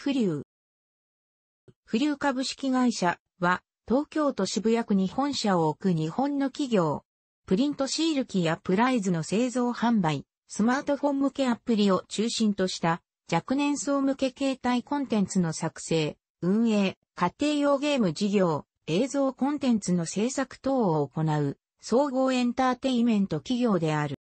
不流。不流株式会社は、東京都渋谷区に本社を置く日本の企業。プリントシール機やプライズの製造販売、スマートフォン向けアプリを中心とした若年層向け携帯コンテンツの作成、運営、家庭用ゲーム事業、映像コンテンツの制作等を行う総合エンターテイメント企業である。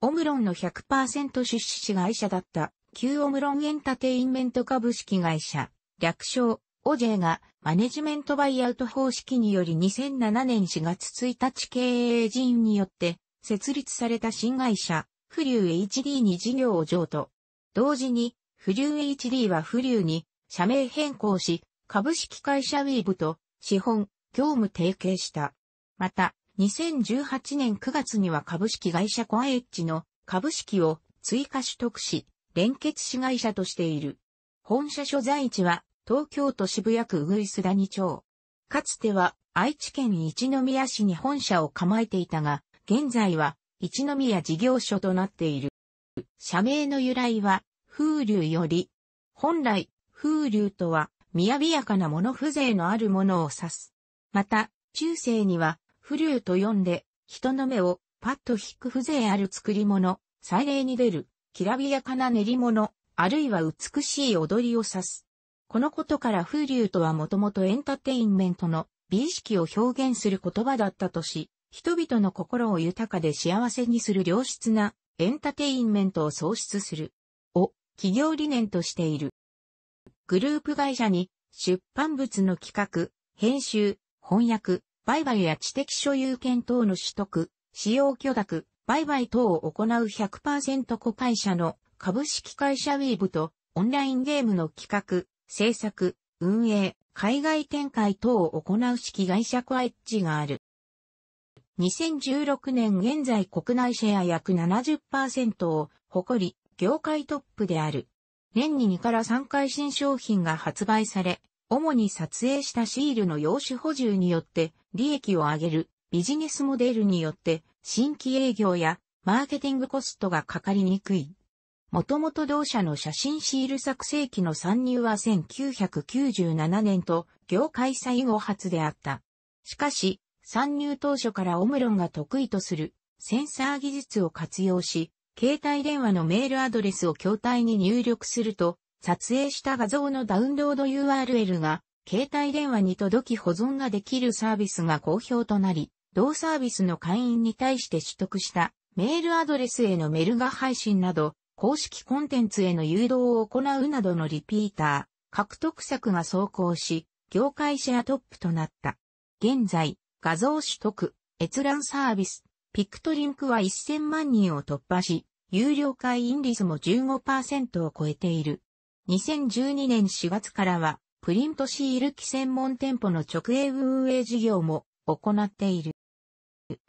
オムロンの100%出資会社だった旧オムロンエンタテインメント株式会社、略称、オジェがマネジメントバイアウト方式により2007年4月1日経営陣によって設立された新会社、フリュー HD に事業を譲渡。同時に、フリュー HD はフリューに社名変更し、株式会社ウィーブと資本、業務提携した。また、2018年9月には株式会社コアエッジの株式を追加取得し、連結子会社としている。本社所在地は、東京都渋谷区鶯谷町。かつては、愛知県一宮市に本社を構えていたが、現在は、一宮事業所となっている。社名の由来は、風流より、本来、風流とは、みやびやかなもの風情のあるものを指す。また、中世には、風流と呼んで、人の目をパッと引く風情ある作り物、祭礼に出る、きらびやかな練り物、あるいは美しい踊りを指す。このことから風流とはもともとエンターテインメントの美意識を表現する言葉だったとし、人々の心を豊かで幸せにする良質なエンターテインメントを創出するを企業理念としている。グループ会社に出版物の企画、編集、翻訳、売買や知的所有権等の取得、使用許諾、売買等を行う100%子会社の株式会社ウィーブとオンラインゲームの企画、制作、運営、海外展開等を行う式会社コアエッジがある。2016年現在国内シェア約70%を誇り、業界トップである。年に2から3回新商品が発売され、主に撮影したシールの用紙補充によって利益を上げるビジネスモデルによって新規営業やマーケティングコストがかかりにくい。もともと同社の写真シール作成機の参入は1997年と業界最後発であった。しかし、参入当初からオムロンが得意とするセンサー技術を活用し、携帯電話のメールアドレスを筐体に入力すると、撮影した画像のダウンロード URL が携帯電話に届き保存ができるサービスが好評となり、同サービスの会員に対して取得したメールアドレスへのメルガ配信など、公式コンテンツへの誘導を行うなどのリピーター、獲得策が走行し、業界シェアトップとなった。現在、画像取得、閲覧サービス、ピクトリンクは1000万人を突破し、有料会員率も15%を超えている。2012年4月からは、プリントシール機専門店舗の直営運営事業も行っている。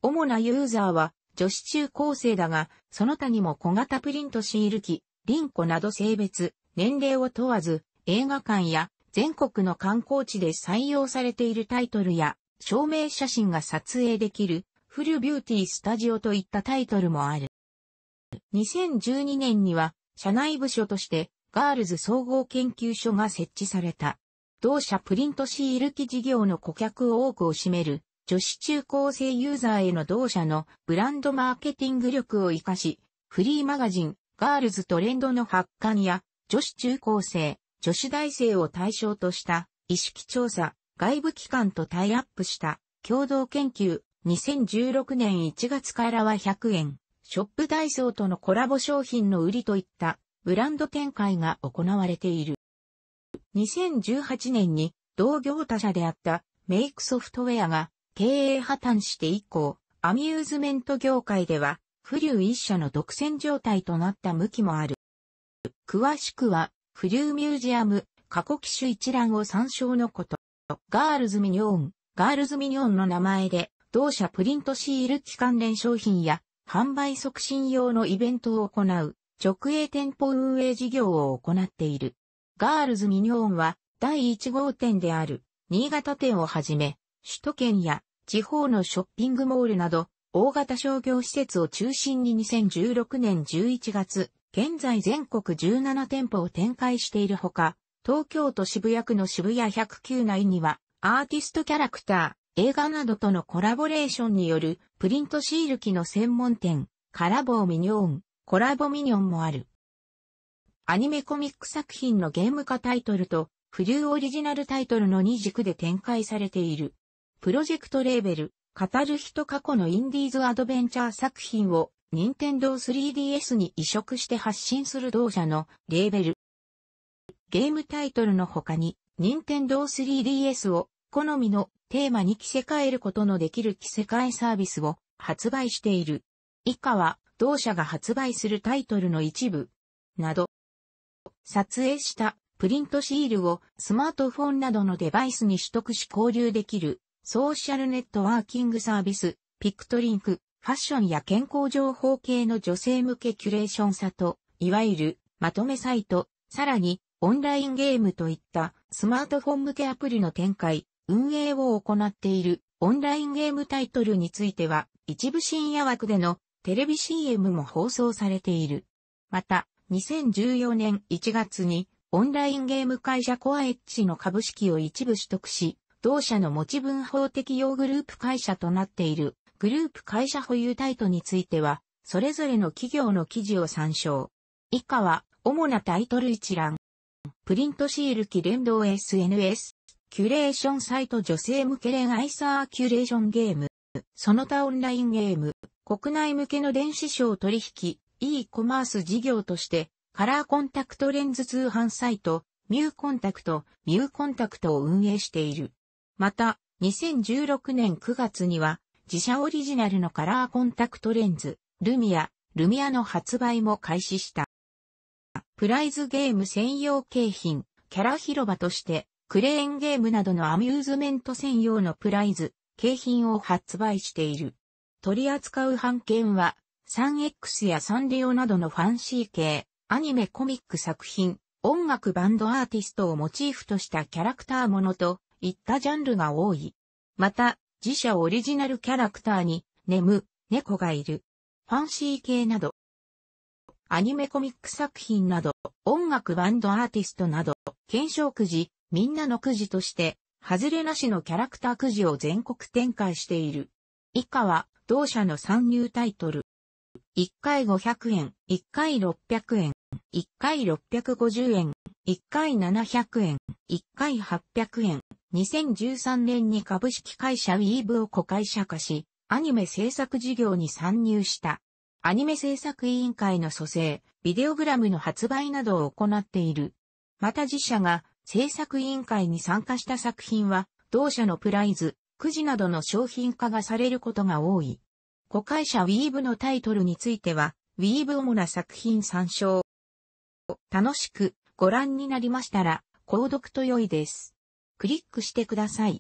主なユーザーは女子中高生だが、その他にも小型プリントシール機、リンコなど性別、年齢を問わず、映画館や全国の観光地で採用されているタイトルや、照明写真が撮影できる、フルビューティースタジオといったタイトルもある。2012年には、社内部署として、ガールズ総合研究所が設置された。同社プリントシール機事業の顧客を多くを占める、女子中高生ユーザーへの同社のブランドマーケティング力を活かし、フリーマガジン、ガールズトレンドの発刊や、女子中高生、女子大生を対象とした意識調査、外部機関とタイアップした共同研究、2016年1月からは100円、ショップダイソーとのコラボ商品の売りといったブランド展開が行われている。2018年に同業他社であったメイクソフトウェアが経営破綻して以降、アミューズメント業界では、不流一社の独占状態となった向きもある。詳しくは、フリューミュージアム、過去機種一覧を参照のこと。ガールズミニョン、ガールズミニョンの名前で、同社プリントシール機関連商品や、販売促進用のイベントを行う、直営店舗運営事業を行っている。ガールズミニョンは、第1号店である、新潟店をはじめ、首都圏や地方のショッピングモールなど、大型商業施設を中心に2016年11月、現在全国17店舗を展開しているほか、東京都渋谷区の渋谷109内には、アーティストキャラクター、映画などとのコラボレーションによる、プリントシール機の専門店、カラボーミニョン、コラボミニョンもある。アニメコミック作品のゲーム化タイトルと、フリューオリジナルタイトルの2軸で展開されている。プロジェクトレーベル、語る人過去のインディーズアドベンチャー作品を、任天堂 3DS に移植して発信する同社のレーベル。ゲームタイトルの他に、任天堂 3DS を、好みのテーマに着せ替えることのできる着せ替えサービスを発売している。以下は、同社が発売するタイトルの一部、など、撮影したプリントシールをスマートフォンなどのデバイスに取得し交流できるソーシャルネットワーキングサービス、ピクトリンク、ファッションや健康情報系の女性向けキュレーションサと、いわゆるまとめサイト、さらにオンラインゲームといったスマートフォン向けアプリの展開、運営を行っているオンラインゲームタイトルについては、一部深夜枠でのテレビ CM も放送されている。また、2014年1月にオンラインゲーム会社コアエッジの株式を一部取得し、同社の持ち分法適用グループ会社となっている、グループ会社保有タイトについては、それぞれの企業の記事を参照。以下は、主なタイトル一覧。プリントシール機連動 SNS。キュレーションサイト女性向け恋愛サーキュレーションゲーム。その他オンラインゲーム。国内向けの電子商取引。e コマース事業として、カラーコンタクトレンズ通販サイト、ミューコンタクト、ミューコンタクトを運営している。また、2016年9月には、自社オリジナルのカラーコンタクトレンズ、ルミア、ルミアの発売も開始した。プライズゲーム専用景品、キャラ広場として、クレーンゲームなどのアミューズメント専用のプライズ、景品を発売している。取り扱う版権は、3X やサンリオなどのファンシー系、アニメコミック作品、音楽バンドアーティストをモチーフとしたキャラクターものと、いったジャンルが多い。また、自社オリジナルキャラクターに、眠、猫がいる。ファンシー系など、アニメコミック作品など、音楽バンドアーティストなど、検証くじ、みんなのくじとして、外れなしのキャラクターくじを全国展開している。以下は、同社の参入タイトル。1回500円、1回600円、1回650円、1回700円、1回800円、2013年に株式会社ウィーブを子会社化し、アニメ制作事業に参入した。アニメ制作委員会の蘇生、ビデオグラムの発売などを行っている。また自社が制作委員会に参加した作品は、同社のプライズ、くじなどの商品化がされることが多い。子会社ウィーブのタイトルについては、ウィーブ主な作品参照。楽しくご覧になりましたら、購読と良いです。クリックしてください。